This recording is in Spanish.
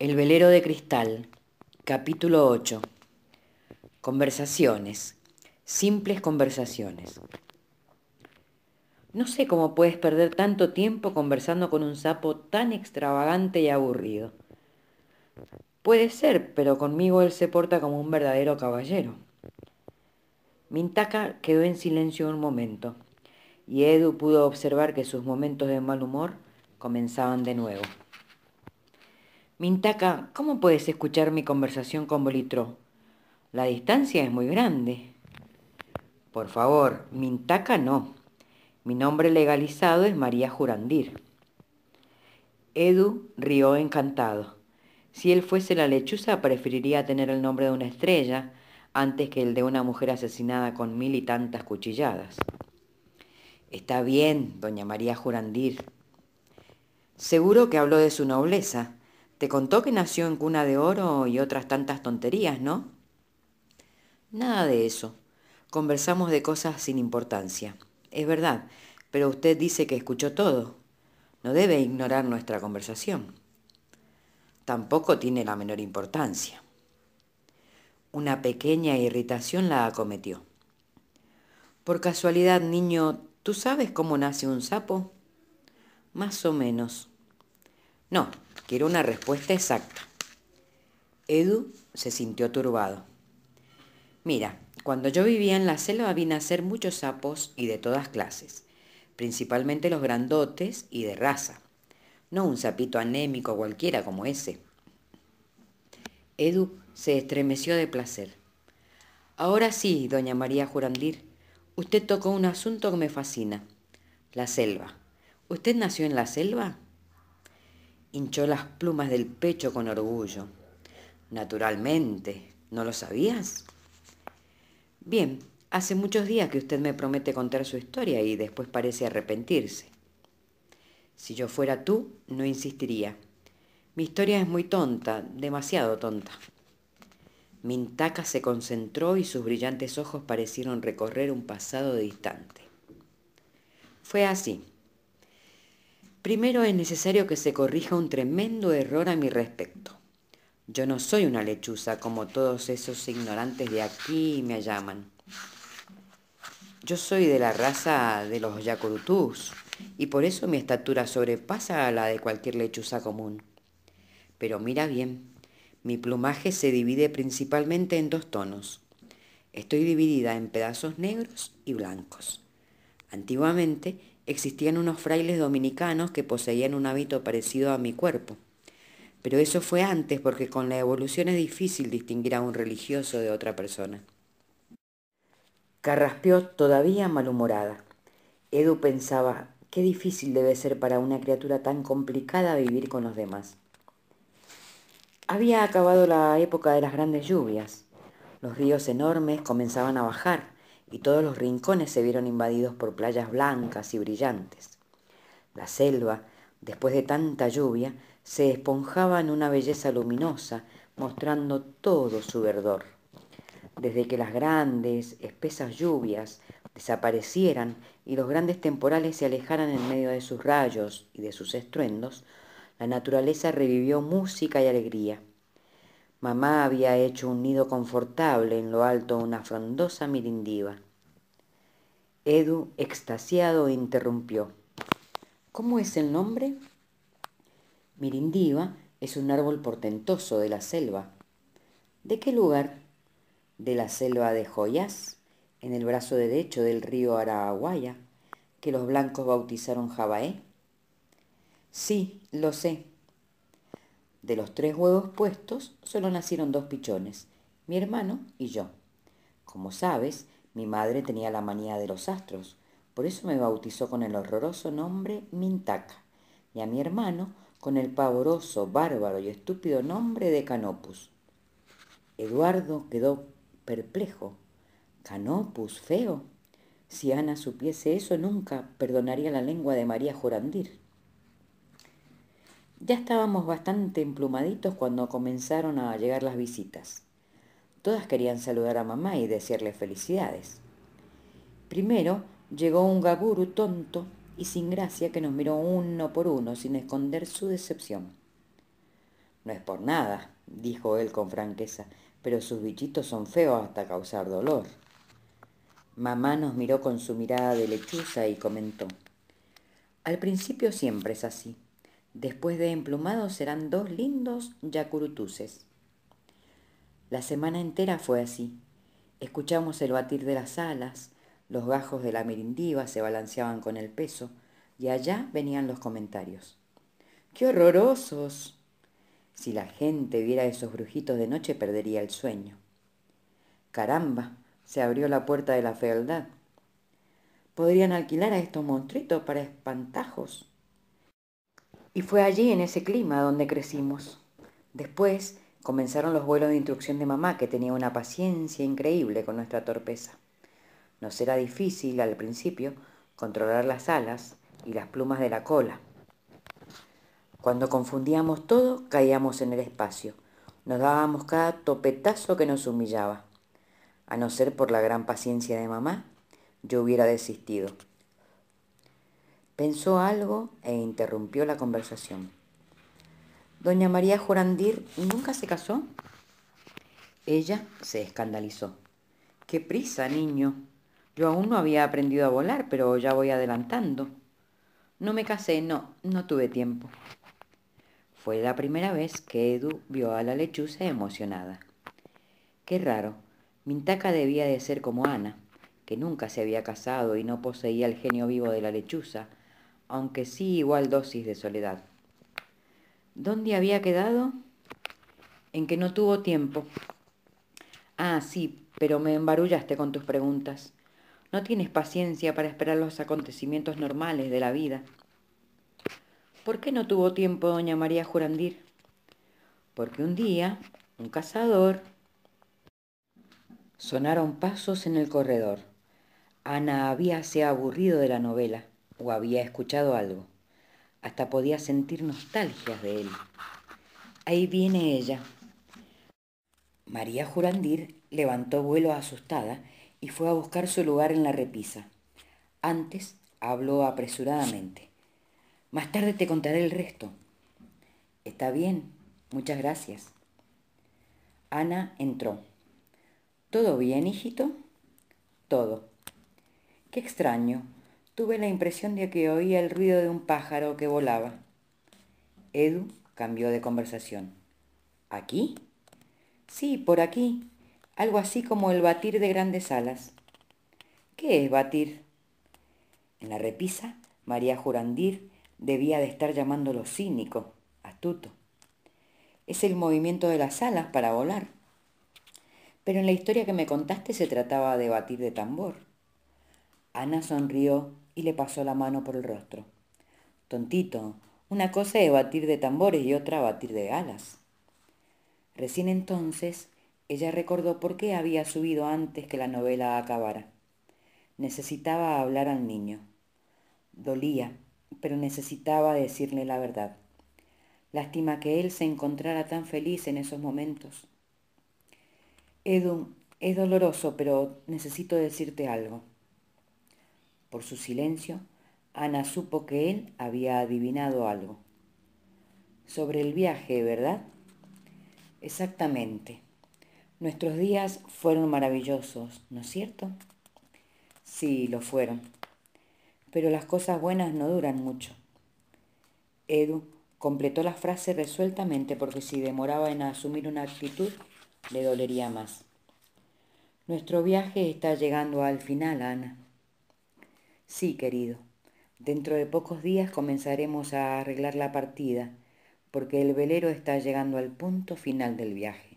El velero de cristal, capítulo 8. Conversaciones, simples conversaciones. No sé cómo puedes perder tanto tiempo conversando con un sapo tan extravagante y aburrido. Puede ser, pero conmigo él se porta como un verdadero caballero. Mintaka quedó en silencio un momento, y Edu pudo observar que sus momentos de mal humor comenzaban de nuevo. Mintaca, ¿cómo puedes escuchar mi conversación con Bolitro? La distancia es muy grande. Por favor, Mintaca no. Mi nombre legalizado es María Jurandir. Edu rió encantado. Si él fuese la lechuza, preferiría tener el nombre de una estrella antes que el de una mujer asesinada con mil y tantas cuchilladas. Está bien, doña María Jurandir. Seguro que habló de su nobleza te contó que nació en cuna de oro y otras tantas tonterías, ¿no? Nada de eso. Conversamos de cosas sin importancia. Es verdad, pero usted dice que escuchó todo. No debe ignorar nuestra conversación. Tampoco tiene la menor importancia. Una pequeña irritación la acometió. Por casualidad, niño, ¿tú sabes cómo nace un sapo? Más o menos. No, quiero una respuesta exacta. Edu se sintió turbado. Mira, cuando yo vivía en la selva vi nacer muchos sapos y de todas clases, principalmente los grandotes y de raza. No un sapito anémico cualquiera como ese. Edu se estremeció de placer. Ahora sí, doña María Jurandir, usted tocó un asunto que me fascina. La selva. ¿Usted nació en la selva? hinchó las plumas del pecho con orgullo. Naturalmente, ¿no lo sabías? Bien, hace muchos días que usted me promete contar su historia y después parece arrepentirse. Si yo fuera tú, no insistiría. Mi historia es muy tonta, demasiado tonta. Mintaca se concentró y sus brillantes ojos parecieron recorrer un pasado distante. Fue así. Primero es necesario que se corrija un tremendo error a mi respecto. Yo no soy una lechuza como todos esos ignorantes de aquí me llaman. Yo soy de la raza de los yacurutús y por eso mi estatura sobrepasa a la de cualquier lechuza común. Pero mira bien, mi plumaje se divide principalmente en dos tonos. Estoy dividida en pedazos negros y blancos. Antiguamente existían unos frailes dominicanos que poseían un hábito parecido a mi cuerpo. Pero eso fue antes porque con la evolución es difícil distinguir a un religioso de otra persona. Carraspeó todavía malhumorada. Edu pensaba, qué difícil debe ser para una criatura tan complicada vivir con los demás. Había acabado la época de las grandes lluvias. Los ríos enormes comenzaban a bajar y todos los rincones se vieron invadidos por playas blancas y brillantes. La selva, después de tanta lluvia, se esponjaba en una belleza luminosa, mostrando todo su verdor. Desde que las grandes, espesas lluvias desaparecieran y los grandes temporales se alejaran en medio de sus rayos y de sus estruendos, la naturaleza revivió música y alegría. Mamá había hecho un nido confortable en lo alto de una frondosa mirindiva. Edu, extasiado, interrumpió. ¿Cómo es el nombre? Mirindiva es un árbol portentoso de la selva. ¿De qué lugar? De la selva de Joyas, en el brazo derecho del río Araguaya, que los blancos bautizaron Jabaé. Sí, lo sé, de los tres huevos puestos, solo nacieron dos pichones, mi hermano y yo. Como sabes, mi madre tenía la manía de los astros, por eso me bautizó con el horroroso nombre Mintaca, y a mi hermano con el pavoroso, bárbaro y estúpido nombre de Canopus. Eduardo quedó perplejo. ¿Canopus feo? Si Ana supiese eso, nunca perdonaría la lengua de María Jurandir. Ya estábamos bastante emplumaditos cuando comenzaron a llegar las visitas. Todas querían saludar a mamá y decirle felicidades. Primero llegó un gaburu tonto y sin gracia que nos miró uno por uno sin esconder su decepción. No es por nada, dijo él con franqueza, pero sus bichitos son feos hasta causar dolor. Mamá nos miró con su mirada de lechuza y comentó, Al principio siempre es así. Después de emplumados serán dos lindos yacurutuses. La semana entera fue así. Escuchamos el batir de las alas, los gajos de la merindiva se balanceaban con el peso, y allá venían los comentarios. ¡Qué horrorosos! Si la gente viera esos brujitos de noche perdería el sueño. Caramba, se abrió la puerta de la fealdad. Podrían alquilar a estos monstruitos para espantajos. Y fue allí, en ese clima, donde crecimos. Después comenzaron los vuelos de instrucción de mamá, que tenía una paciencia increíble con nuestra torpeza. Nos era difícil, al principio, controlar las alas y las plumas de la cola. Cuando confundíamos todo, caíamos en el espacio. Nos dábamos cada topetazo que nos humillaba. A no ser por la gran paciencia de mamá, yo hubiera desistido. Pensó algo e interrumpió la conversación. Doña María Jurandir nunca se casó. Ella se escandalizó. ¡Qué prisa, niño! Yo aún no había aprendido a volar, pero ya voy adelantando. No me casé, no, no tuve tiempo. Fue la primera vez que Edu vio a la lechuza emocionada. Qué raro, Mintaka debía de ser como Ana, que nunca se había casado y no poseía el genio vivo de la lechuza, aunque sí igual dosis de soledad. ¿Dónde había quedado? En que no tuvo tiempo. Ah, sí, pero me embarullaste con tus preguntas. No tienes paciencia para esperar los acontecimientos normales de la vida. ¿Por qué no tuvo tiempo doña María Jurandir? Porque un día, un cazador... Sonaron pasos en el corredor. Ana había se aburrido de la novela o había escuchado algo. Hasta podía sentir nostalgias de él. Ahí viene ella. María Jurandir levantó vuelo asustada y fue a buscar su lugar en la repisa. Antes habló apresuradamente. Más tarde te contaré el resto. Está bien, muchas gracias. Ana entró. ¿Todo bien, hijito? Todo. Qué extraño, Tuve la impresión de que oía el ruido de un pájaro que volaba. Edu cambió de conversación. ¿Aquí? Sí, por aquí. Algo así como el batir de grandes alas. ¿Qué es batir? En la repisa, María Jurandir debía de estar llamándolo cínico, astuto. Es el movimiento de las alas para volar. Pero en la historia que me contaste se trataba de batir de tambor. Ana sonrió y le pasó la mano por el rostro. Tontito, una cosa es batir de tambores y otra batir de alas. Recién entonces ella recordó por qué había subido antes que la novela acabara. Necesitaba hablar al niño. Dolía, pero necesitaba decirle la verdad. Lástima que él se encontrara tan feliz en esos momentos. Edu, es doloroso, pero necesito decirte algo. Por su silencio, Ana supo que él había adivinado algo. Sobre el viaje, ¿verdad? Exactamente. Nuestros días fueron maravillosos, ¿no es cierto? Sí, lo fueron. Pero las cosas buenas no duran mucho. Edu completó la frase resueltamente porque si demoraba en asumir una actitud, le dolería más. Nuestro viaje está llegando al final, Ana. Sí, querido. Dentro de pocos días comenzaremos a arreglar la partida, porque el velero está llegando al punto final del viaje.